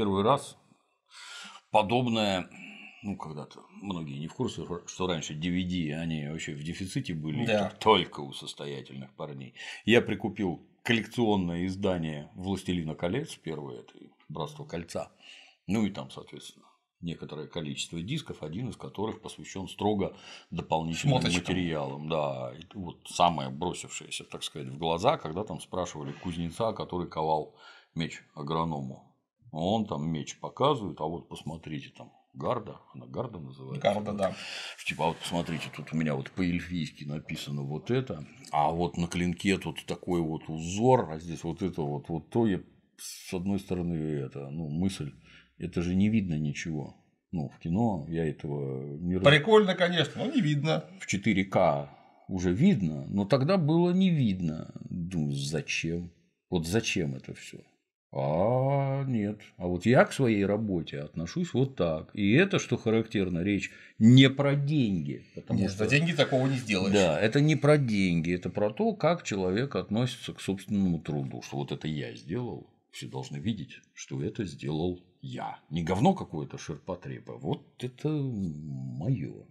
первый раз подобное, ну, когда-то многие не в курсе, что раньше DVD, они вообще в дефиците были да. только у состоятельных парней. Я прикупил коллекционное издание «Властелина колец», первое – это «Братство кольца», ну и там, соответственно, некоторое количество дисков, один из которых посвящен строго дополнительным Смоточкам. материалам. Да, вот самое бросившееся, так сказать, в глаза, когда там спрашивали кузнеца, который ковал меч агроному. Он там меч показывает, а вот посмотрите там, Гарда, она Гарда называется. Гарда, да. Типа, а вот посмотрите, тут у меня вот по-эльфийски написано вот это, а вот на клинке тут такой вот узор, а здесь вот это вот, вот то я, с одной стороны, это, ну, мысль, это же не видно ничего. Ну, в кино я этого не... Прикольно, конечно, но не видно. В 4К уже видно, но тогда было не видно. Думаю, зачем? Вот зачем это все? А нет. А вот я к своей работе отношусь вот так. И это, что характерно, речь не про деньги. Потому Нет, что за деньги такого не сделаешь. Да, это не про деньги, это про то, как человек относится к собственному труду. Что вот это я сделал. Все должны видеть, что это сделал я. Не говно какое-то ширпотреба. Вот это мое.